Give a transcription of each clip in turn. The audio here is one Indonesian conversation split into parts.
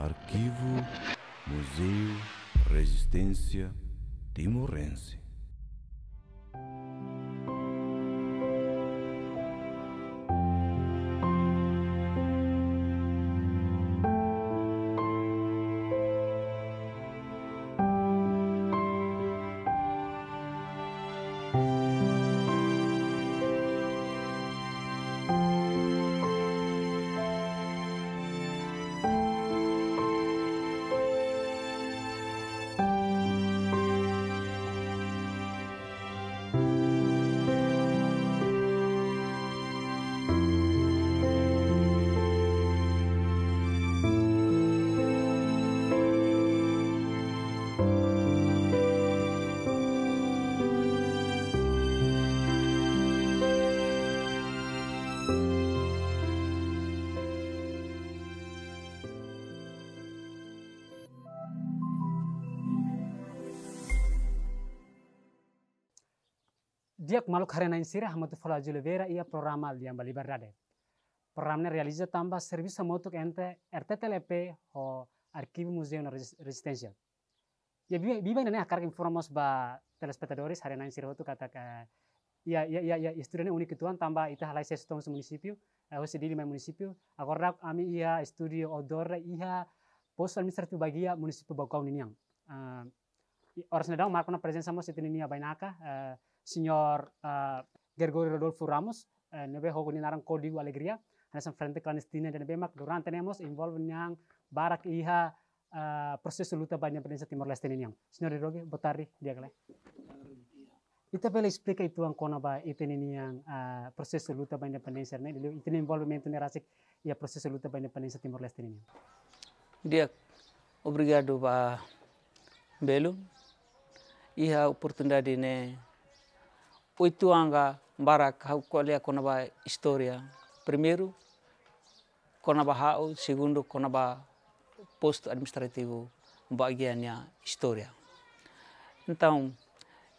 Arquivo Museu Resistência Timorense. kemaluk maluk harena insira hamatu jule vera ia programal diambil bali berdade. Programnya realiza tambah servis samotuk ente RTTLP ho arkiv museum na resistensial. Ya biba nene akar informos ba hari harena insira hotu kata ka ya ya ya ya estudiannya unik tuan tambah ita halai sesutong municipio eh hosi diri municipio rak ami ia studio odor ia pos administratif bagia iya municipio bakau niniang. Uh, eh, Orang sedang markona presensa mo setinia bainaka uh, eh, signor uh, Gregorio Rodolfo Ramos, eh, nebe hogo ni narang código alegría, en esa frente clandestina de nebe mak duran tenemos involve yang barak iha uh, eh, proses luta banyak pendensa Timor Leste ini yang. Signor Rodrigo, botari dia kalah. Ita pela explica itu ang kona ba iten ini yang uh, eh, proses luta banyak pendensa ini, dulu ni involvement ni rasik ya proses luta banyak pendensa Timor Leste ini. Dia obrigado ba belum iha oportunidade ne oituanga baraka haukolea konaba historia. Primeiro, konaba hau, segundo, konaba post administrativo bagiannya historia. Então,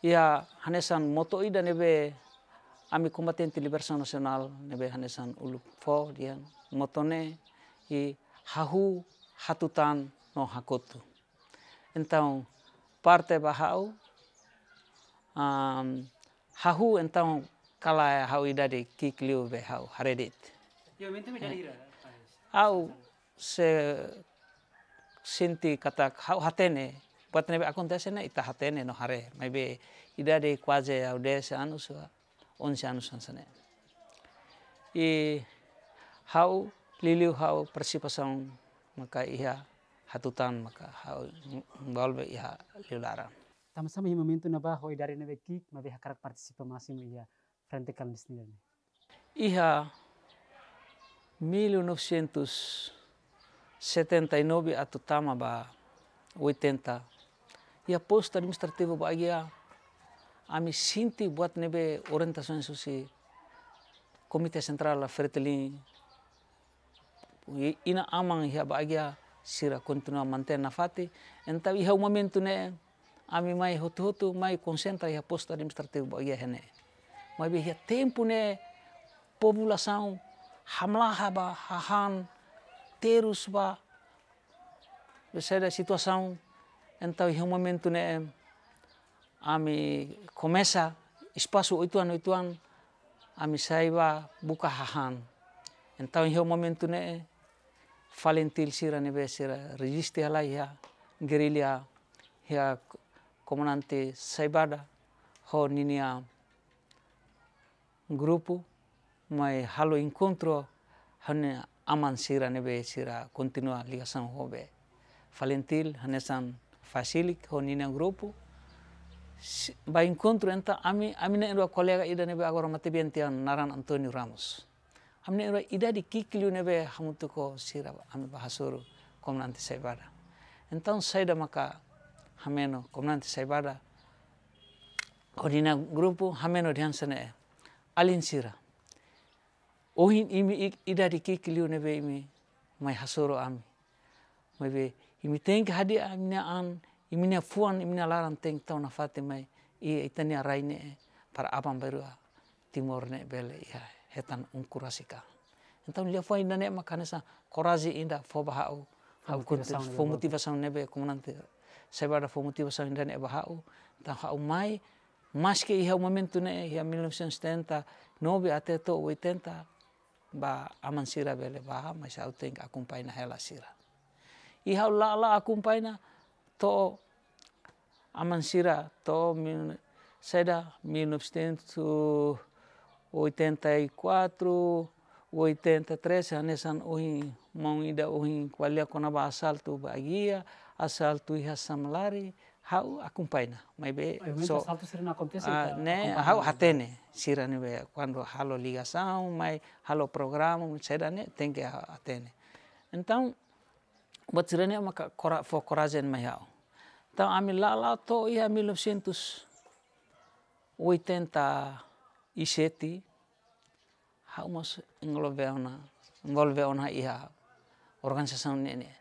ia hanesan moto ida nebe ami combatente liberação nacional nebe hanesan uluk fo dia motone i hahu hatutan no hakotu. Então, parte bahau um, Hau entang kala hau ida que kikliu be hau haredit au ya, se sinti kata hau hatene nebe be tese ne ita hatene no hare maybe ida de kwaze au on se anu san sane. I hau liliu hau persipasang maka iha hatutan maka hau ngolbe iha liularan sama sama yang mamintu na ba hoy dari na beki mabe hakarat partisipa masim iya frente kam disnilani. Iha 1979 atau tama ba 80 e ya post posto administrativo ba ia ami sinti buat nebe orientação susi Komite Sentral Fertilin ina amang ia ba ia sira continua manten nafati entah iha ha ne ami mai hutu hutu mai concentra e posta posto administrativo ba ia hene mai be ia tempo ne população hamlaha ba hahan terus ba da situação entau é um momento ami komesa, espaço oito anos oito anos ami saiba buka hahan Entau é momentune momento falentil sira nebe sira resiste ala ia ia comunante saibada ho ninia grupo mai halo encontro hane aman sira nebe sira continua ligação hobe falentil hanesan facilic ho ninia grupo ba encontro enta ami amina era kolega ida nebe agora mate bientia naran Antonio Ramos amne era ida di kikilio nebe hamutuko sira ami bahasuru comunante saibada então sai da hameno komnante saibara kodina grupu hameno dihansene eh. alin sira ohin imi idari kikiliu nebe imi mai hasoro ami mai be imi tenki hadi amina an imina fuan imina laran teng tau na fate mai i itani raine para abam berua timor ne bele iha hetan ungkurasika entau lia fuan ina ne makanesa korazi inda fo au hau kuntus fo nebe komunante sebab da motivo sa e bahau ta hau mai mas que ia o momento né ia 1970 nove até to 80 ba amansira bele baha mas au tem que acompanhar sira e hau lá lá acompanha to e amansira to seda 1984 83 anesan ohin mau ida ohin kualia kona ba asal tu bagia asal tu ia lari, hau acompanha, mas mai be, assalto se não acontece, be, hau atene, sira be mai quando halo ligação, mai halo programa, etc, né, tem que atene. Então, buat sira ne maka kora for corazen mai hau. Então, ami lá to ia iseti hau mas envolveu na be na ia ne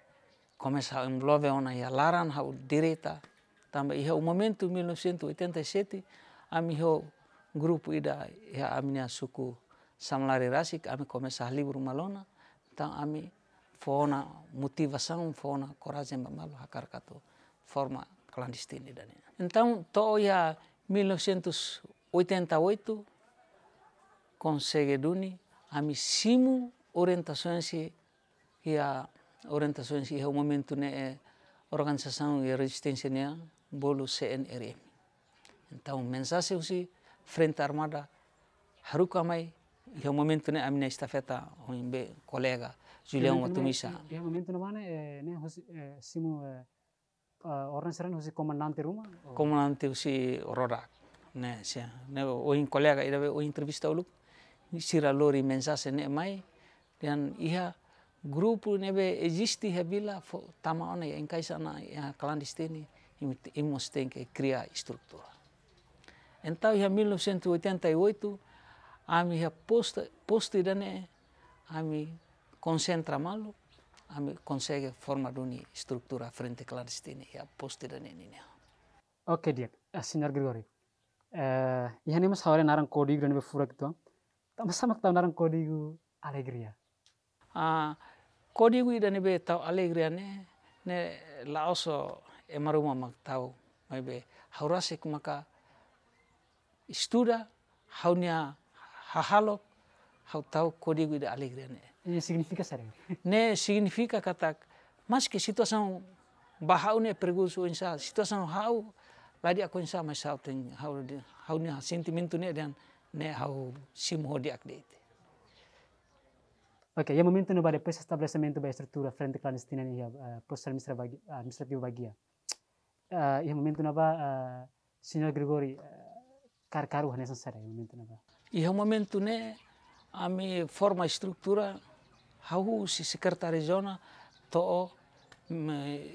começar em Bloveona é e a a direita também. E o momento 1987, a meu grupo ida a minha suku Samlari Rasik, a começar a livro malona, então a mim foi uma motivação, foi uma coragem para malo hakarkato, forma clandestina. Então, toia 1988, consegue duni a mim simu orientações e a orang tak suan momento hawa mentu ne eh, organ sasang ya resistensi bolu CNRM. Eta mensase usi Frente armada haruka mai hawa mentu ne amne istafeta hujimbe kolega Julian Watumisa. Hawa momentu ne mana ne husi simu orang seran husi komandan ti rumah. Komandan ti Ne sih ne ohin kolega ida ohin interview tauluk. Sira lori mensase ne mai dan iha grupo neve existe rebila tamana encaixana a clandestina e nós tem que criar estrutura. Então, em 1988, a minha posta posta irane a minha concentra malo, a minha consegue formar uma estrutura frente clandestina e a posta irane nina. Ok, Diego. Eh, Senhor Grigori. Uh, eh, já nem mas hawarin narang kodi granbe furak itu. Tamas samak tahu narang kodi código. alegria. Kodiwi dani be tau alegriane ne laoso emaruma mak tau maibe haurasik maka estuda haunia hahalo hau tau kodiwi da alegriane. Ne significa serem. Ne significa katak mas que situação bahau ne perguso insa situação hau ladi aku insa mas hau ten hau hau ne sentimento ne dan ne hau simho diak deit. Ok, eu momento não vai depois estabelecimento da estrutura frente clandestina eh, eh, eh, e a processar administrativa bagia. Uh, e nubah, não vai, uh, senhor Grigori, carcaru nessa série, momento não vai. E momento né, a forma estrutura, hau si secretário zona, to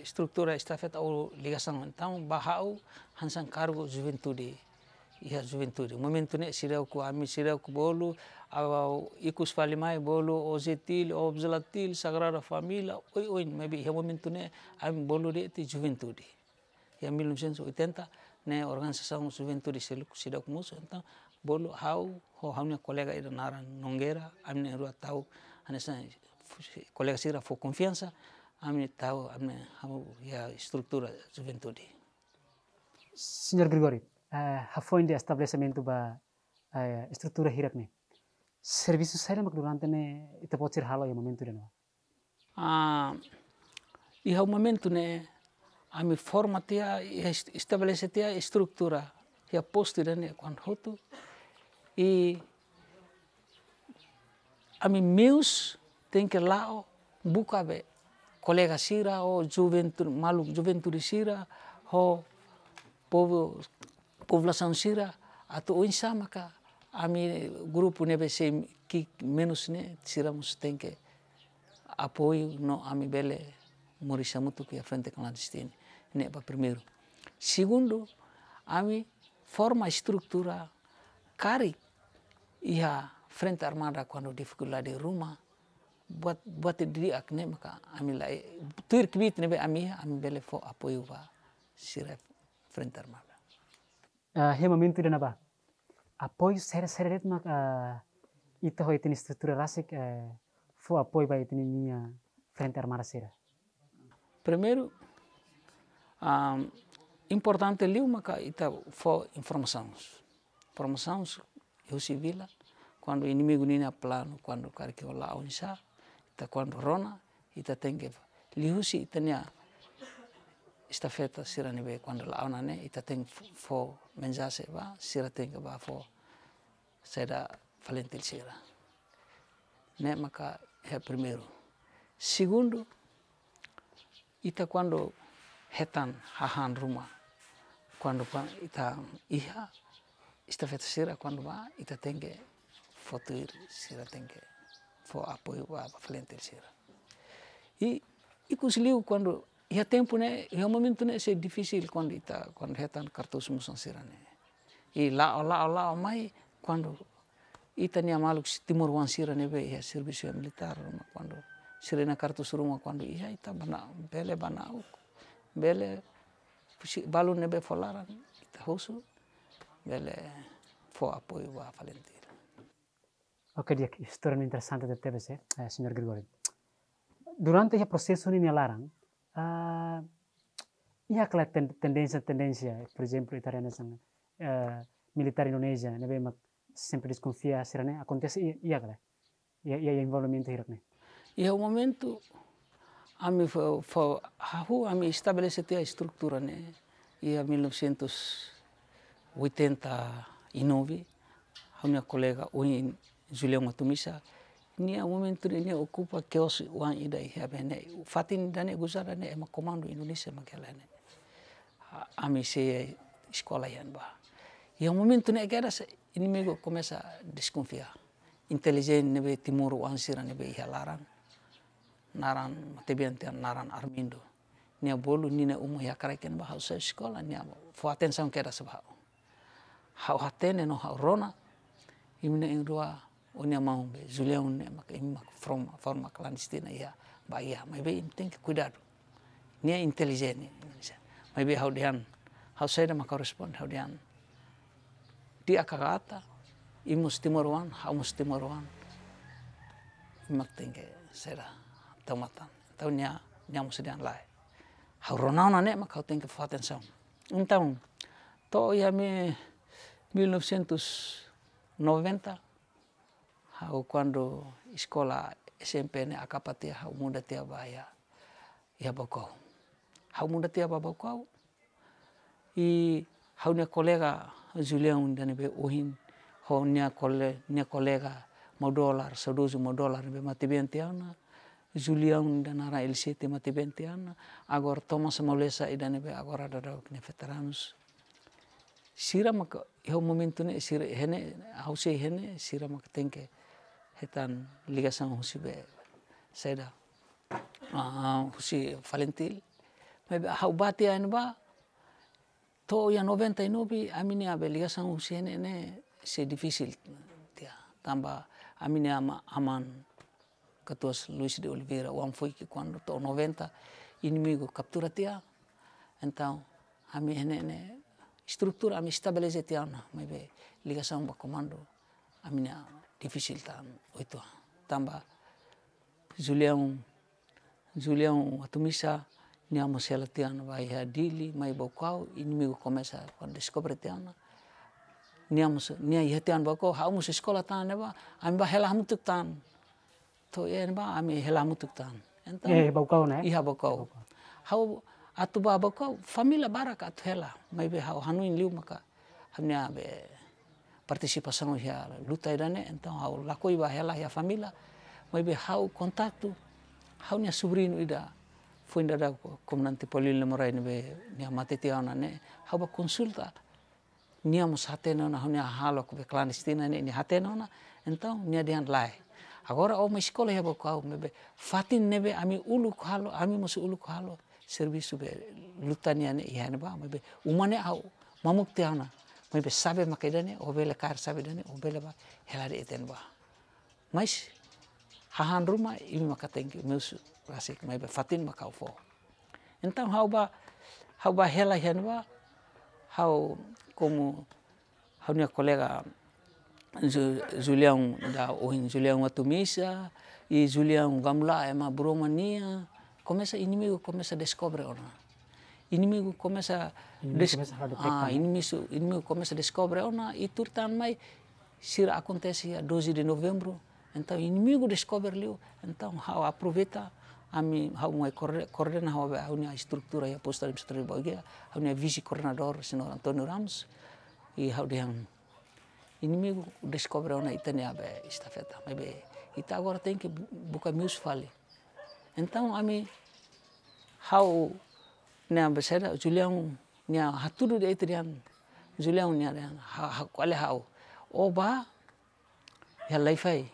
estrutura mm, estafeta ou ligação. Então, bahau, hansan cargo juventude. e a juventude. O momento né, sirau ku ami sirau ku bolu, awau ikus falimai bolu ozetil, obzelatil, sagrada família, oi oi, maybe é o momento né, ami bolu de ti juventude. E em 1980, né, organização juventude sirau ku muso, então bolu hau, ho hau minha colega ira naran nongera, ami ne rua tau, anesan colega sira fo confiança, ami tau, ami hau ya estrutura juventude. Senhor Gregório, hafon ah, de estabelecimento ba estrutura hirat me serviço sério mas durante né ita pode ser halo ya momento de novo ah e o momento né, ah, né a me forma tia estabelece tia estrutura né, e a posto de né quando hoto e a me meus tem que lá buca be colega sira ou juventude maluco juventude sira ou povo povlasan sira atu o insama ami grupo nebe se ki menos ne tiramos tem apoi no ami bele Maurício Mutu que a frente clandestina né para segundo ami forma estrutura kari iha e frente armada quando dificuldade rumah buat buat diri akne maka ami lai eh, tuir kibit nebe ami ami bele fo apoi va siref frente armada hema mintudanaba apoio sere sereret mak ita hoi tini estrutura rasik fo apoio para tini minha frente armada sera primeiro um, importante liu maka ita fo informações informações eu se vila quando inimigo nina plano quando cara que olá onsa ita quando rona ita tem que liu se ita nia estafeta sira ni quando la ona né, ita tem fo menjase ba sira teng ba fo seda valentil sira né maka é primeiro segundo ita quando hetan hahan ruma quando ita iha estafeta sira quando ba ita teng foto sira que fo apoio ba valentil sira e e conciliou quando e a tempo या टेम्पुने या momentumnya se difícil quando está quando hetan cartus musan sirane né? e lá, lá, lá, mai quando ita tá ni amaluk timur wan sirane be ya né? serviço é militar quando sirena cartus ruma quando ia ita bana bele bana bele balun nebe folaran né? tá husu bele fo apoio a Valentina Ok, que história interessante da TBC, eh, Sr. Grigori. Durante o processo, ni alaran, uh, ah, aquela kala tendência-tendência, por exemplo, italiana sang uh, ah, militar Indonesia, nabe né, mak sempre desconfia, será né? Acontece ia kala, ia envolvimento hirak né? E é o momento, a mi foi, a mi estabeleceu a estrutura né? E a 1989, a minha colega, o Julião Atumissa, nia momen tu nia okupa keos wan ida ia bene fatin dane guzara ne ema komando Indonesia makelane ami se e skola yan ba ia momen tu ne kera e se ini mego komesa desconfiar intelijen nebe timur wan sira nebe ia laran naran matebiante naran armindo nia bolu nina umu ia karaken ba hausa escola nia fo atenção kera se ba hau hatene no hau rona imina in unia mau zulia unia maka mak from forma clandestina ia ba ia mai be im tem que cuidado nia indonesia mai be haudian hau saida maka korespon haudian di akagata imus timoruan hamus timoruan imak tem eh, que tau tomatan Tau nia nia dian lai hau ronauna nia mak, hau tem que faten to ia me 1990 hau quando iskola SMP ne akapatia hau muda tia ya, ya bokau hau muda tia ba bokau i hau ne kolega Julian unda ne be ohin hau ne kole nia kolega modolar sodozu modolar be mati matibentiana Julian dan ara mati matibentiana Agor Thomas Molesa ne be agor ada dadau ne veteranus. sira maka hau momentune sira hene hau se hene sira maka tengke que está em ligação com o Cibé. Será? Ah, o Cibé Falentil. Mas o Bati ainda vai. em 99, a minha ligação com o Cibé é difícil. Tamba, a minha ama, aman, que tu és Luís de Oliveira, o foi que quando estou 90, inimigo captura tia. Então, a minha é né, estrutura, a minha estabelece tia, mas ligação com o comando, a minha difícil tam oito tamba zuliang zuliang atumisa ni amo selatiana vai dili mai bokau inimigo começa quando descobre tiana ni amo ni ai bokau boko haumu se escola tan neba ami ba hela hamutuk tan to e ba ami hela hamutuk tan então e bokau né iha bokau hau atu ba bokau família baraka tu hela mai be ha hanuin liu maka hamnya be participação ya Luta irane, então, hau lako iba hela ya famila, mas be hau contato, hau niya subrin ida. Foi ainda da comunante polil ne morai be ne, hau ba consulta. Nia mus hatena na hau niya halok be clandestina ne, ni hatena na, então nia dian lai. Agora o escola ya ba kau mebe fatin nibe ami ulu halo, ami mus ulu halo, Serviço be lutania ne ba mebe umane au mamuk É Mas be sabe makaidane, obele kar sabe dane, obele ba helare eten ba. Mas hahan ruma imi makatengi meus rasik mai be fatin makau fo. Então hau ba hau ba hela hen ba hau como hau minha colega Julião da Oin, Julião Atomissa e Julião Gamla é uma bromania. Começa inimigo, começa a descobrir ou não inimigo começa, inimigo a ah, inimigo, inimigo começa a descobrir, oh, e turtan também, tá se acontece a 12 de novembro, então inimigo descobriu, então how aproveita ami hau coordena how a estrutura ya apostar di estrutura bagia a nia visi coordenador senhor Antonio Ramos e how dia inimigo descobre ona oh, ah, itania be estafeta tá, maybe ita tá, agora tem que buscar meus fale então ami how nia basera juliang nia haturu de itriam juliang nia ria hak wale hau oba ba ya laifai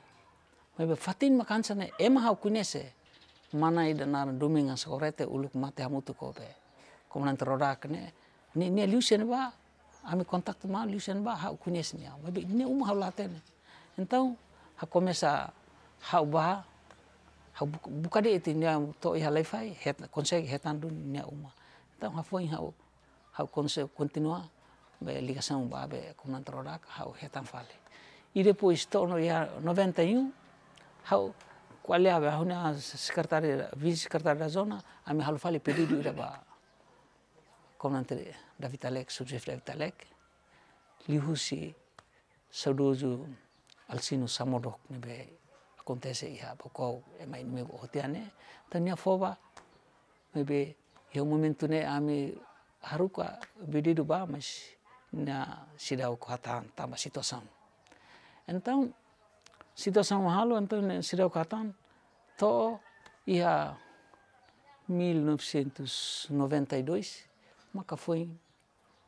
mai be fatin makan sana ema hau kunese mana ida nara duminga sokorete uluk mate hamutu kobe komunan terorak ne ni ni lusen ba ami kontak ma lusen ba hau kunese nia mai be ne umu hau latene entau hakomesa hau ba hau buka de itin nia to ya laifai het konsek hetan dun nia umu Então, hafo in hau hau continua a eh, ligação ba eh, o Comunidade Rural hau Retanfale. E depois torno então, já 91 hau qual é a minha secretária, vice-secretária da zona, a minha halfale pedido ira ba Comunidade da Vitalec, subchefe da Vitalec, lihusi saudoso Alcino Samorok ne né, be acontece iha pokau e é é mai me hotiane, tania foba me né, be Yo momentune ami haruka duba mas na sidau khatan tamba Entau situasam mahalo entau ne sidau khatan to ia 1992 e maka foi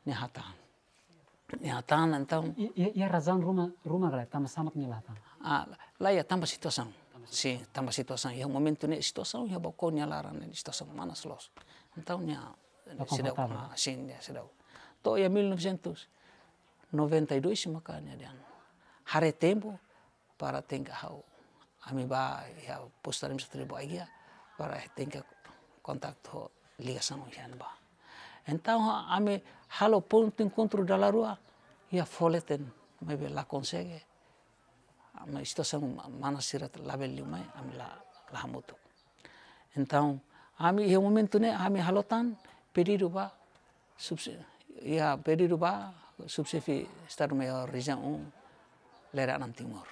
ne hatan. Ne hatan entau. ia, ia rumah ruma ruma galera tamba samat ne hatan. Ah, la ia tamba situação. Si, tamba situação. E o ne situação ia bocou ne ne situação manas los. Então, eh, sedau, ah, ya, sin dia sedau. To ia 1992 makanya dan hari tempo para tengka hau. Ami ba ya postarim satri ba ia para tengka kontak ho ligação ian ba. Então ami halo tin encontro da rua ia ya, foleten me la consegue. Ami situação manasira labelio mai ami la la hamutu. Então Ami ye momentunen ami halotan pediruba subse ya pediruba subsefi estado mayor rijau leranan timur. timor.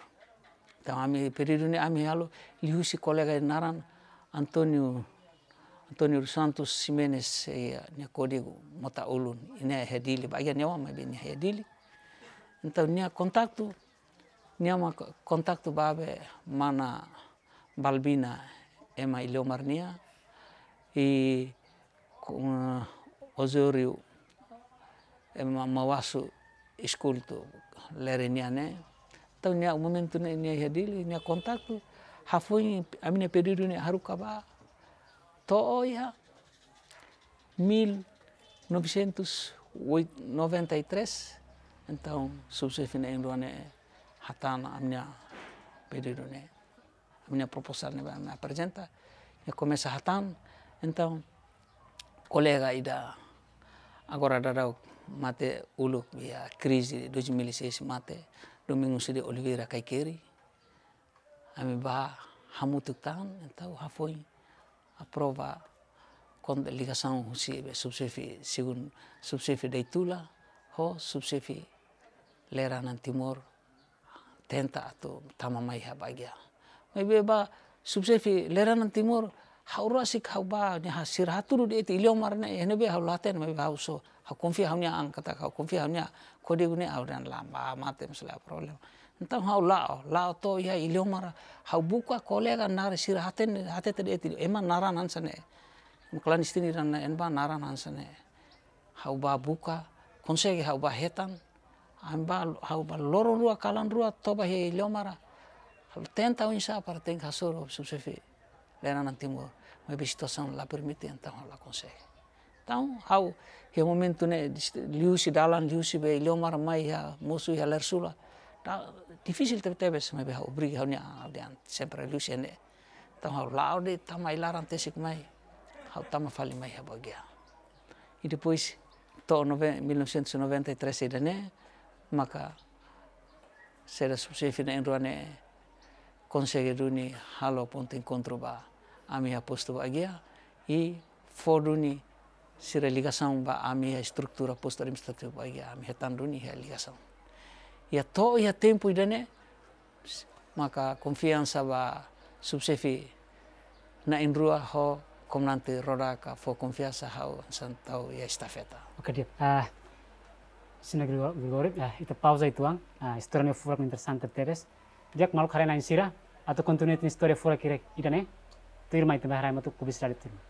Tam ami ami halo lihusi kolega naran Antonio Antonio Santos Simenes ya nia kodigo mata ulun ina hedili bagian nyawa ma bini hedili. Entau nia kontaktu nia ma kontaktu babe mana Balbina ema Ilio Marnia e o ozoriu é uma tu esculto né então nia momento né nia hedili nia contato hafoi a minha período né harukaba toia 1993 então subsefina indo né hatana a minha período né a minha proposta né me apresenta e começa hatana Então, colega ida agora dada mate uluk via e crise de 2006 e mate Domingo de Oliveira Kaikeri ami ba hamutuk tan então hafoi a prova com ligação se subsefi segundo subsefi de Itula ho subsefi leranan timor tenta atau tamamai Mai be ba subsefi leranan timor haura sik hau ba ni ha sir du de ti ne marna ene be hau laten me ba uso ha konfi hau nya ang kata hau konfi hau nya kode gune au dan ba mate msla problem nta hau lao lao to ya ilo mara hau buka kolega nar sir haten hate te de ti ema naran hansane muklan istini ran en ba naran hansane hau ba buka konsege hau ba hetan enba hau ba loro rua kalan rua toba he ilo mara Tenta un sa para ten hasoro Lena Lenan antimor. a situação lá permite, então ela consegue. Então, ao que é momento né, liusi dalan liusi be ilomar mai e Alersula, ya lersula. Tá difícil ter tebes me be obri ha nya aldean sempre a ne. Né? Então, ao tá lá de tama ilaran tesik mai. Ao tama tá fali mai a bagia. E depois, to 1993 né, maka será subsefina né, em ruane conseguir unir halo ponto encontro bar. Ami apóstolo Aguiar e Foduni se religação ba a minha estrutura posto administrativa Aguiar, a minha tanduni religação. E a to e a tempo idane maka confiança ba subsefi na inrua ho komnante ka fo confiança hau santau e estafeta. Ok, dia. Ah, sina Grigori, ah, ita pausa ituang, ah, ah história ne fura interessante teres. Dia malu karena insira atau kontinuiti história fura kira idane. त्यो माइती बाह्र मुस्टाले